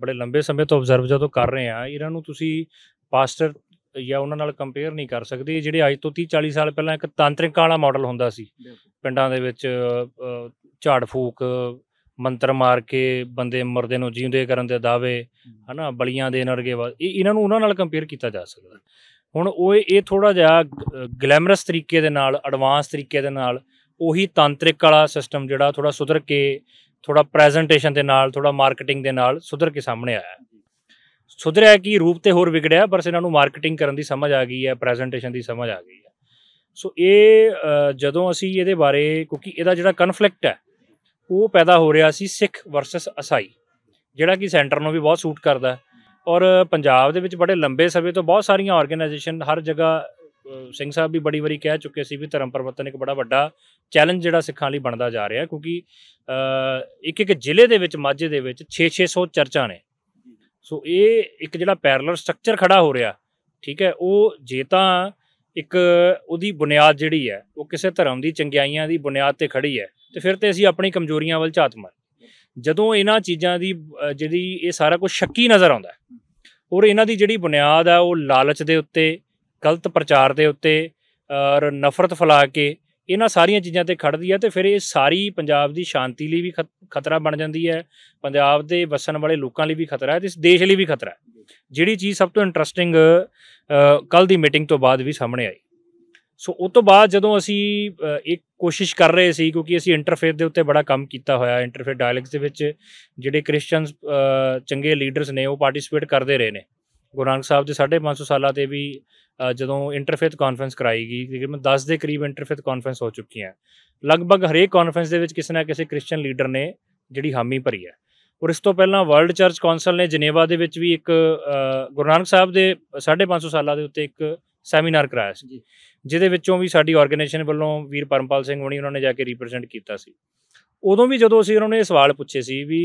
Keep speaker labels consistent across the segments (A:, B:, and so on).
A: ਬੜੇ ਲੰਬੇ ਸਮੇਂ ਤੋਂ ਆਬਜ਼ਰਵ ਜਦੋਂ ਕਰ ਰਹੇ ਆ ਇਹਨਾਂ ਨੂੰ ਤੁਸੀਂ ਪਾਸਟਰ ਜਾਂ ਉਹਨਾਂ ਨਾਲ ਕੰਪੇਅਰ ਨਹੀਂ ਕਰ ਸਕਦੇ ਜਿਹੜੇ ਅੱਜ ਤੋਂ 30 40 ਸਾਲ ਪਹਿਲਾਂ ਇੱਕ ਤਾਂਤਰਿਕ ਵਾਲਾ ਮਾਡਲ ਹੁੰਦਾ ਸੀ ਪਿੰਡਾਂ ਦੇ ਵਿੱਚ ਝਾੜ ਫੂਕ ਮੰਤਰ ਮਾਰ ਕੇ ਬੰਦੇ ਮਰਦੇ ਨੂੰ ਜਿਉਂਦੇ ਕਰਨ ਦੇ ਦਾਅਵੇ ਹਨਾ ਬਲੀਆਂ ਦੇ ਨਰਗੇ ਇਹਨਾਂ ਨੂੰ ਉਹਨਾਂ ਨਾਲ ਕੰਪੇਅਰ ਕੀਤਾ ਜਾ ਸਕਦਾ ਹੁਣ ਉਹ ਇਹ ਥੋੜਾ ਜਿਹਾ ਗਲੈਮਰਸ ਤਰੀਕੇ ਦੇ ਨਾਲ ਐਡਵਾਂਸ ਤਰੀਕੇ ਦੇ ਨਾਲ ਉਹੀ ਤਾਂਤਰਿਕ ਵਾਲਾ ਸਿਸਟਮ ਜਿਹੜਾ ਥੋੜਾ ਸੁਧਰ ਕੇ ਥੋੜਾ ਪ੍ਰੈਜੈਂਟੇਸ਼ਨ ਦੇ ਨਾਲ ਥੋੜਾ ਮਾਰਕੀਟਿੰਗ ਦੇ ਨਾਲ ਸੁਧਰ ਕੇ ਸਾਹਮਣੇ ਆਇਆ ਸੁਧਰਿਆ ਕਿ ਰੂਪ ਤੇ ਹੋਰ ਵਿਗੜਿਆ ਪਰ ਇਹਨਾਂ ਨੂੰ ਮਾਰਕੀਟਿੰਗ ਕਰਨ ਦੀ ਸਮਝ ਆ ਗਈ ਹੈ ਪ੍ਰੈਜੈਂਟੇਸ਼ਨ ਦੀ ਸਮਝ ਆ ਗਈ ਹੈ ਸੋ ਇਹ ਜਦੋਂ ਅਸੀਂ ਇਹਦੇ ਬਾਰੇ ਕਿਉਂਕਿ ਇਹਦਾ ਜਿਹੜਾ ਕਨਫਲਿਕਟ ਹੈ ਉਹ ਪੈਦਾ ਹੋ ਰਿਹਾ ਸੀ ਸਿੱਖ ਵਰਸਸ ਅਸਾਈ ਜਿਹੜਾ ਕਿ ਸੈਂਟਰ ਨੂੰ ਵੀ ਬਹੁਤ ਸੂਟ ਕਰਦਾ ਔਰ ਪੰਜਾਬ ਦੇ ਵਿੱਚ ਬੜੇ ਲੰਬੇ ਸਮੇਂ ਤੋਂ ਬਹੁਤ ਸਾਰੀਆਂ ਆਰਗੇਨਾਈਜੇਸ਼ਨ ਹਰ ਜਗ੍ਹਾ ਸਿੰਘ ਸਾਹਿਬ ਵੀ ਬੜੀ ਵਾਰੀ ਕਹਿ ਚੁੱਕੇ ਸੀ ਵੀ ਧਰਮ ਪਰਿਵਰਤਨ ਇੱਕ ਬੜਾ ਵੱਡਾ ਚੈਲੰਜ ਜਿਹੜਾ ਸਿੱਖਾਂ ਲਈ ਬਣਦਾ ਜਾ ਰਿਹਾ ਕਿਉਂਕਿ ਇੱਕ ਇੱਕ ਜ਼ਿਲ੍ਹੇ ਦੇ ਵਿੱਚ ਮਾਝੇ ਦੇ ਵਿੱਚ 6-600 ਚਰਚਾਂ ਨੇ ਸੋ ਇਹ ਇੱਕ ਜਿਹੜਾ ਪੈਰਲਲ ਸਟਰਕਚਰ ਖੜਾ ਹੋ ਰਿਹਾ ਠੀਕ ਹੈ ਉਹ ਜੇ ਤਾਂ ਇੱਕ ਉਹਦੀ ਬੁਨਿਆਦ ਜਿਹੜੀ ਹੈ ਉਹ ਕਿਸੇ ਧਰਮ ਦੀ ਚੰਗਿਆਈਆਂ ਦੀ ਬੁਨਿਆਦ ਤੇ ਖੜੀ ਹੈ ਤੇ ਫਿਰ ਤੇ ਅਸੀਂ ਆਪਣੀ ਕਮਜ਼ੋਰੀਆਂ ਵੱਲ ਝਾਤ ਮਾਰ ਜਦੋਂ ਇਹਨਾਂ ਚੀਜ਼ਾਂ ਦੀ ਜਿਹੜੀ ਇਹ ਸਾਰਾ ਕੁਝ ਸ਼ੱਕੀ ਨਜ਼ਰ ਆਉਂਦਾ ਔਰ ਇਹਨਾਂ ਦੀ ਜਿਹੜੀ ਬੁਨਿਆਦ ਆ ਉਹ ਲਾਲਚ ਦੇ ਉੱਤੇ ਗਲਤ ਪ੍ਰਚਾਰ ਦੇ ਉੱਤੇ ਔਰ ਨਫ਼ਰਤ ਫਲਾ ਕੇ ਇਹਨਾਂ ਸਾਰੀਆਂ ਚੀਜ਼ਾਂ ਤੇ ਖੜਦੀ ਹੈ ਤੇ ਫਿਰ ਇਹ ਸਾਰੀ ਪੰਜਾਬ ਦੀ ਸ਼ਾਂਤੀ ਲਈ ਵੀ ਖਤਰਾ ਬਣ ਜਾਂਦੀ ਹੈ ਪੰਜਾਬ ਦੇ ਵਸਣ ਵਾਲੇ ਲੋਕਾਂ ਲਈ ਵੀ ਖਤਰਾ ਹੈ ਤੇ ਇਸ ਦੇਸ਼ ਲਈ ਵੀ ਖਤਰਾ ਹੈ ਜਿਹੜੀ ਚੀਜ਼ ਸਭ ਤੋਂ ਇੰਟਰਸਟਿੰਗ ਕੱਲ ਦੀ ਮੀਟਿੰਗ ਤੋਂ ਬਾਅਦ ਵੀ ਸਾਹਮਣੇ ਆਈ ਸੋ ਉਸ ਤੋਂ ਬਾਅਦ ਜਦੋਂ ਅਸੀਂ ਇੱਕ ਕੋਸ਼ਿਸ਼ ਕਰ ਰਹੇ ਸੀ ਕਿਉਂਕਿ ਅਸੀਂ ਇੰਟਰਫੇਸ ਦੇ ਉੱਤੇ ਬੜਾ ਕੰਮ ਕੀਤਾ ਹੋਇਆ ਇੰਟਰਫੇਸ ਡਾਇਲੌਗਸ ਦੇ ਵਿੱਚ ਜਿਹੜੇ ਕ੍ਰਿਸਚੀਅਨਸ ਚੰਗੇ ਲੀਡਰਸ ਨੇ ਉਹ ਪਾਰਟਿਸਿਪੇਟ ਕਰਦੇ ਰਹੇ ਨੇ ਗੁਰੂ ਨਾਨਕ ਸਾਹਿਬ ਦੇ 550 ਸਾਲਾਂ ਤੇ ਵੀ ਜਦੋਂ ਇੰਟਰਫੇਥ ਕਾਨਫਰੰਸ ਕਰਾਈ ਗਈ ਕਿ ਮੈਂ 10 ਦੇ ਕਰੀਬ ਇੰਟਰਫੇਥ ਕਾਨਫਰੰਸ ਹੋ ਚੁੱਕੀਆਂ ਲਗਭਗ ਹਰੇਕ ਕਾਨਫਰੰਸ ਦੇ ਵਿੱਚ ਕਿਸੇ ਨਾ ਕਿਸੇ ਕ੍ਰਿਸਚੀਅਨ ਲੀਡਰ ਨੇ ਜਿਹੜੀ ਹਾਮੀ ਭਰੀ ਹੈ ਔਰ ਇਸ ਤੋਂ ਪਹਿਲਾਂ ਵਰਲਡ ਚਰਚ ਕਾਉਂਸਲ ਨੇ ਜਨੇਵਾ ਦੇ ਵਿੱਚ ਵੀ ਇੱਕ ਗੁਰੂ ਨਾਨਕ ਸਾਹਿਬ ਦੇ 550 ਸਾਲਾਂ ਦੇ ਉੱਤੇ ਇੱਕ ਸੈਮੀਨਾਰ ਕਰਾਇਆ ਸੀ ਜਿਹਦੇ ਵਿੱਚੋਂ ਵੀ ਸਾਡੀ ਆਰਗੇਨਾਈਜੇਸ਼ਨ ਵੱਲੋਂ ਵੀਰ ਪਰਮਪਾਲ ਸਿੰਘ ਹੋਣੀ ਉਹਨਾਂ ਨੇ ਜਾ ਕੇ ਰਿਪਰੈਜ਼ੈਂਟ ਕੀਤਾ ਸੀ ਉਦੋਂ ਵੀ ਜਦੋਂ ਅਸੀਂ ਉਹਨਾਂ ਨੇ ਸਵਾਲ ਪੁੱਛੇ ਸੀ ਵੀ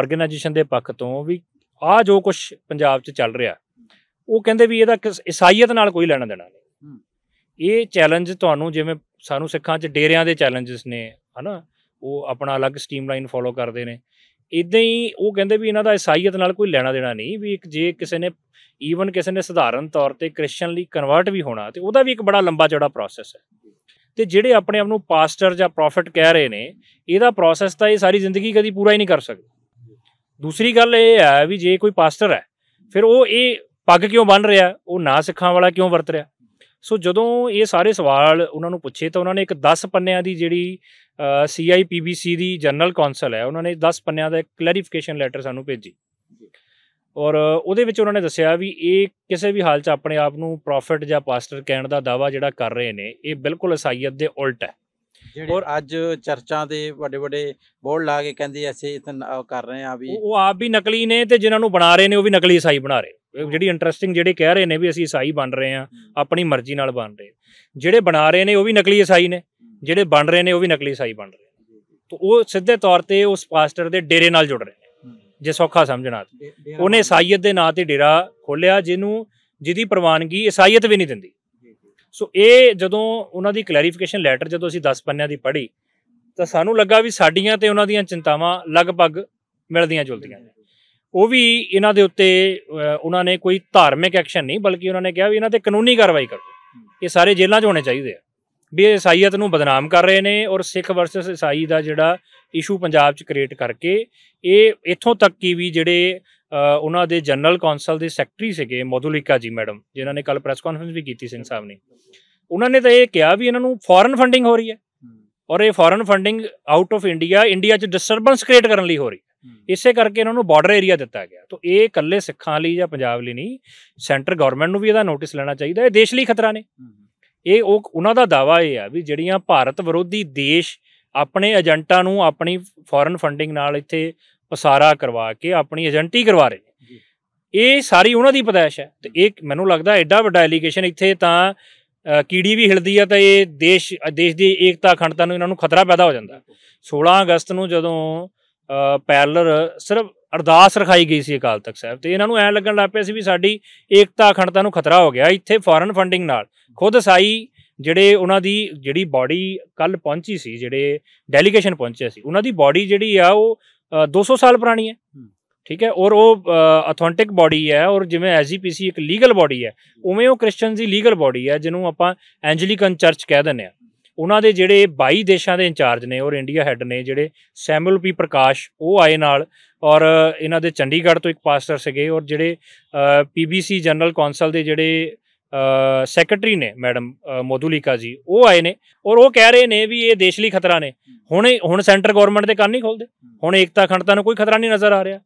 A: ਆਰਗੇਨਾਈਜੇਸ਼ਨ ਦੇ ਪੱਖ ਤੋਂ ਵੀ ਆ ਜੋ ਕੁਝ ਪੰਜਾਬ 'ਚ ਚੱਲ ਰਿਹਾ ਉਹ ਕਹਿੰਦੇ ਵੀ ਇਹਦਾ ਇਸਾਈਅਤ ਨਾਲ ਕੋਈ ਲੈਣਾ ਦੇਣਾ ਨਹੀਂ ਇਹ ਚੈਲੰਜ ਤੁਹਾਨੂੰ ਜਿਵੇਂ ਸਾਨੂੰ ਸਿੱਖਾਂ 'ਚ ਡੇਰਿਆਂ ਦੇ ਚੈਲੰਜਸ ਨੇ ਹਨਾ ਉਹ ਆਪਣਾ ਅਲੱਗ ਸਟ੍ਰੀਮਲਾਈਨ ਫੋਲੋ ਕਰਦੇ ਨੇ ਇਦਾਂ ਹੀ ਉਹ ਕਹਿੰਦੇ ਵੀ ਇਹਨਾਂ ਦਾ ਇਸਾਈਅਤ ਨਾਲ ਕੋਈ ਲੈਣਾ ਦੇਣਾ ਨਹੀਂ ਵੀ ਇੱਕ ਜੇ ਕਿਸੇ ਨੇ ਈਵਨ ਕਿਸੇ ਨੇ ਸਧਾਰਨ ਤੌਰ ਤੇ ਕ੍ਰਿਸਚੀਅਨ ਲਈ ਕਨਵਰਟ ਵੀ ਹੋਣਾ ਤੇ ਉਹਦਾ ਵੀ ਇੱਕ ਬੜਾ ਲੰਬਾ ਚੌੜਾ ਪ੍ਰੋਸੈਸ ਹੈ ਤੇ ਜਿਹੜੇ ਆਪਣੇ ਆਪ ਨੂੰ ਪਾਸਟਰ ਜਾਂ ਪ੍ਰੋਫਿਟ ਕਹਿ ਰਹੇ ਨੇ ਇਹਦਾ ਪ੍ਰੋਸੈਸ ਤਾਂ ਇਹ ਸਾਰੀ ਜ਼ਿੰਦਗੀ ਕਦੀ ਪੂਰਾ ਹੀ ਨਹੀਂ ਕਰ ਸਕਦੇ ਦੂਸਰੀ ਗੱਲ ਇਹ ਹੈ ਵੀ ਜੇ ਕੋਈ ਪਾਸਟਰ ਹੈ ਫਿਰ ਉਹ ਇਹ ਪੱਗ ਕਿਉਂ ਬੰਨ ਰਿਹਾ ਉਹ ਨਾ ਸਿੱਖਾਂ ਵਾਲਾ ਕਿਉਂ ਵਰਤ ਰਿਹਾ ਸੋ ਜਦੋਂ ਇਹ ਸਾਰੇ ਸਵਾਲ ਉਹਨਾਂ ਨੂੰ ਪੁੱਛੇ ਤਾਂ ਉਹਨਾਂ ਨੇ ਇੱਕ 10 ਪੰਨਿਆਂ ਦੀ ਜਿਹੜੀ ਸੀਆਈਪੀਬੀਸੀ ਦੀ ਜਨਰਲ ਕਾਉਂਸਲ ਹੈ ਉਹਨਾਂ ਨੇ 10 ਪੰਨਿਆਂ ਦਾ ਇੱਕ ਕਲੈਰੀਫਿਕੇਸ਼ਨ ਲੈਟਰ ਸਾਨੂੰ ਭੇਜੀ ਔਰ ਉਹਦੇ ਵਿੱਚ ਉਹਨਾਂ ਨੇ ਦੱਸਿਆ ਵੀ ਇਹ ਕਿਸੇ ਵੀ ਹਾਲ 'ਚ ਆਪਣੇ ਆਪ ਨੂੰ ਪ੍ਰੋਫਿਟ ਜਾਂ ਪਾਸਟਰ ਕਹਿਣ ਦਾ ਦਾਵਾ ਜਿਹੜਾ ਕਰ ਰਹੇ ਨੇ ਇਹ ਬਿਲਕੁਲ ਇਸਾਈਅਤ ਦੇ ਉਲਟ ਹੈ ਔਰ ਅੱਜ ਚਰਚਾਂ ਦੇ ਵੱਡੇ ਵੱਡੇ ਬੋਰਡ ਲਾ ਕੇ ਕਹਿੰਦੇ ਅਸੀਂ ਕਰ ਰਹੇ ਆ ਵੀ ਉਹ ਆਪ ਵੀ ਨਕਲੀ ਨੇ ਤੇ ਜਿਨ੍ਹਾਂ ਨੂੰ ਬਣਾ ਰਹੇ ਨੇ ਉਹ ਵੀ ਨਕਲੀ ਇਸਾਈ ਬਣਾ ਰਹੇ ਜਿਹੜੀ ਇੰਟਰਸਟਿੰਗ ਜਿਹੜੇ ਕਹਿ ਰਹੇ ਨੇ ਵੀ ਅਸੀਂ ਈਸਾਈ ਬਣ ਰਹੇ ਆ ਆਪਣੀ ਮਰਜ਼ੀ ਨਾਲ ਬਣ ਰਹੇ ਜਿਹੜੇ ਬਣਾ ਰਹੇ ਨੇ ਉਹ ਵੀ ਨਕਲੀ ਈਸਾਈ ਨੇ ਜਿਹੜੇ ਬਣ ਰਹੇ ਨੇ ਉਹ ਵੀ ਨਕਲੀ ਈਸਾਈ ਬਣ ਰਹੇ ਤਾਂ ਉਹ ਸਿੱਧੇ ਤੌਰ ਤੇ ਉਸ ਪਾਸਟਰ ਦੇ ਡੇਰੇ ਨਾਲ ਜੁੜ ਰਹੇ ਨੇ ਜੇ ਸੌਖਾ ਸਮਝਣਾ ਉਹਨੇ ਈਸਾਈਅਤ ਦੇ ਨਾਂ ਤੇ ਡੇਰਾ ਖੋਲਿਆ ਜਿਹਨੂੰ ਜਿਹਦੀ ਪ੍ਰਵਾਨਗੀ ਈਸਾਈਅਤ ਵੀ ਨਹੀਂ ਦਿੰਦੀ ਸੋ ਇਹ ਜਦੋਂ ਉਹਨਾਂ ਦੀ ਕਲੈਰੀਫਿਕੇਸ਼ਨ ਲੈਟਰ ਜਦੋਂ ਅਸੀਂ 10 ਪੰਨਿਆਂ ਦੀ ਪੜ੍ਹੀ ਤਾਂ ਸਾਨੂੰ ਲੱਗਾ ਵੀ ਸਾਡੀਆਂ ਤੇ ਉਹਨਾਂ ਦੀਆਂ ਚਿੰਤਾਵਾਂ ਲਗਭਗ ਮਿਲਦੀਆਂ ਜੁਲਦੀਆਂ ਨੇ ਉਹ ਵੀ ਇਹਨਾਂ ਦੇ ਉੱਤੇ ਉਹਨਾਂ ਨੇ ਕੋਈ ਧਾਰਮਿਕ ਐਕਸ਼ਨ ਨਹੀਂ ਬਲਕਿ ਉਹਨਾਂ ਨੇ ਕਿਹਾ ਵੀ ਇਹਨਾਂ ਤੇ ਕਾਨੂੰਨੀ ਕਾਰਵਾਈ ਕਰੋ ਇਹ ਸਾਰੇ ਜੇਲ੍ਹਾਂ 'ਚ ਹੋਣੇ ਚਾਹੀਦੇ ਆ ਵੀ ਇਹ ਇਸਾਈਅਤ ਨੂੰ ਬਦਨਾਮ ਕਰ ਰਹੇ ਨੇ ਔਰ ਸਿੱਖ ਵਰਸਸ ਇਸਾਈ ਦਾ ਜਿਹੜਾ ਇਸ਼ੂ ਪੰਜਾਬ 'ਚ ਕ੍ਰੀਏਟ ਕਰਕੇ ਇਹ ਇੱਥੋਂ ਤੱਕ ਕਿ ਵੀ ਜਿਹੜੇ ਉਹਨਾਂ ਦੇ ਜਨਰਲ ਕੌਂਸਲ ਦੇ ਸੈਕਟਰੀ ਸੀਗੇ ਮਧੁਲਿਕਾ ਜੀ ਮੈਡਮ ਜਿਨ੍ਹਾਂ ਨੇ ਕੱਲ ਪ੍ਰੈਸ ਕਾਨਫਰੰਸ ਵੀ ਕੀਤੀ ਸਿੰਘ ਸਾਹਿਬ ਨੇ ਉਹਨਾਂ ਨੇ ਤਾਂ ਇਹ ਕਿਹਾ ਵੀ ਇਹਨਾਂ ਨੂੰ ਫੋਰਨ ਫੰਡਿੰਗ ਹੋ ਰਹੀ ਹੈ ਔਰ ਇਹ foreign funding out of India India 'ਚ ਡਿਸਟਰਬੈਂਸ ਕ੍ਰੀਏਟ ਕਰਨ ਲਈ ਹੋ ਰਹੀ ਇਸੇ ਕਰਕੇ ਇਹਨਾਂ ਨੂੰ ਬਾਰਡਰ ਏਰੀਆ ਦਿੱਤਾ ਗਿਆ ਤਾਂ ਇਹ ਇਕੱਲੇ ਸਿੱਖਾਂ ਲਈ ਜਾਂ ਪੰਜਾਬ ਲਈ ਨਹੀਂ ਸੈਂਟਰ ਗਵਰਨਮੈਂਟ ਨੂੰ ਵੀ ਇਹਦਾ ਨੋਟਿਸ ਲੈਣਾ ਚਾਹੀਦਾ ਇਹ ਦੇਸ਼ ਲਈ ਖਤਰਾ ਨੇ ਇਹ ਉਹ ਉਹਨਾਂ ਦਾ ਦਾਵਾ ਇਹ ਆ ਵੀ ਜਿਹੜੀਆਂ ਭਾਰਤ ਵਿਰੋਧੀ ਦੇਸ਼ ਆਪਣੇ ਏਜੰਟਾਂ ਨੂੰ ਆਪਣੀ ਫੋਰਨ ਫੰਡਿੰਗ ਨਾਲ ਇੱਥੇ ਪਸਾਰਾ ਕਰਵਾ ਕੇ ਆਪਣੀ ਏਜੰਟੀ ਕਰਵਾ ਰਹੇ ਇਹ ਸਾਰੀ ਉਹਨਾਂ ਦੀ ਪਦਾਇਸ਼ ਹੈ ਤੇ ਇਹ ਮੈਨੂੰ ਲੱਗਦਾ ਐਡਾ ਵੱਡਾ ਐਲੀਗੇਸ਼ਨ ਇੱਥੇ ਤਾਂ ਕੀੜੀ ਵੀ ਹਿਲਦੀ ਆ ਤਾਂ ਇਹ ਦੇਸ਼ ਦੇਸ਼ ਦੀ ਏਕਤਾ ਖੰਡਤਾ ਨੂੰ ਇਹਨਾਂ ਨੂੰ ਖਤਰਾ ਪੈਦਾ ਹੋ ਜਾਂਦਾ 16 ਅਗਸਤ ਨੂੰ ਜਦੋਂ ਪੈਰਲਰ ਸਿਰਫ ਅਰਦਾਸ ਰਖਾਈ ਗਈ ਸੀ ਅਕਾਲ ਤਖਤ ਸਾਹਿਬ ਤੇ ਇਹਨਾਂ ਨੂੰ ਐ ਲੱਗਣ ਲੱਗ ਪਿਆ ਸੀ ਵੀ ਸਾਡੀ ਏਕਤਾ ਅਖੰਡਤਾ ਨੂੰ ਖਤਰਾ ਹੋ ਗਿਆ ਇੱਥੇ ਫੋਰਨ ਫੰਡਿੰਗ ਨਾਲ ਖੁਦ ਸਾਈ ਜਿਹੜੇ ਉਹਨਾਂ ਦੀ ਜਿਹੜੀ ਬਾਡੀ ਕੱਲ ਪਹੁੰਚੀ ਸੀ ਜਿਹੜੇ ਡੈਲੀਗੇਸ਼ਨ ਪਹੁੰਚਿਆ ਸੀ ਉਹਨਾਂ ਦੀ ਬਾਡੀ ਜਿਹੜੀ ਆ ਉਹ 200 ਸਾਲ ਪੁਰਾਣੀ ਹੈ ਠੀਕ ਹੈ ਔਰ ਉਹ ਅਥੈਂਟਿਕ ਬਾਡੀ ਹੈ ਔਰ ਜਿਵੇਂ ਐਜੀਪੀਸੀ e ਇੱਕ ਲੀਗਲ ਬਾਡੀ ਹੈ ਉਵੇਂ ਉਹ ਕ੍ਰਿਸਚੀਅਨਸ ਦੀ ਲੀਗਲ ਬਾਡੀ ਹੈ ਜਿਹਨੂੰ ਆਪਾਂ ਐਂਜਲੀਕਨ ਚਰਚ ਕਹਿ ਦਿੰਦੇ ਆ ਉਹਨਾਂ ਦੇ ਜਿਹੜੇ 22 ਦੇਸ਼ਾਂ ਦੇ ਇੰਚਾਰਜ ਨੇ ਔਰ ਇੰਡੀਆ ਹੈੱਡ ਨੇ ਜਿਹੜੇ ਸੈਮੂਅਲ ਪੀ ਪ੍ਰਕਾਸ਼ ਉਹ ਆਏ ਨਾਲ ਔਰ ਇਹਨਾਂ ਦੇ ਚੰਡੀਗੜ੍ਹ ਤੋਂ ਇੱਕ ਪਾਸਟਰ ਸਗੇ ਔਰ ਜਿਹੜੇ ਪੀਬੀਸੀ ਜਨਰਲ ਕੌਂਸਲ ਦੇ ਜਿਹੜੇ ਸੈਕਟਰੀ ਨੇ ਮੈਡਮ ਮੋਦੂਲਿਕਾ ਜੀ ਉਹ ਆਏ ਨੇ ਔਰ ਉਹ ਕਹਿ ਰਹੇ ਨੇ ਵੀ ਇਹ ਦੇਸ਼ ਲਈ ਖਤਰਾ ਨੇ ਹੁਣ ਹੁਣ ਸੈਂਟਰ ਗਵਰਨਮੈਂਟ ਦੇ ਕੰਨ ਨਹੀਂ ਖੋਲਦੇ ਹੁਣ ਏਕਤਾ ਖੰਡਤਾ ਨੂੰ ਕੋਈ ਖਤਰਾ ਨਹੀਂ ਨਜ਼ਰ ਆ ਰਿਹਾ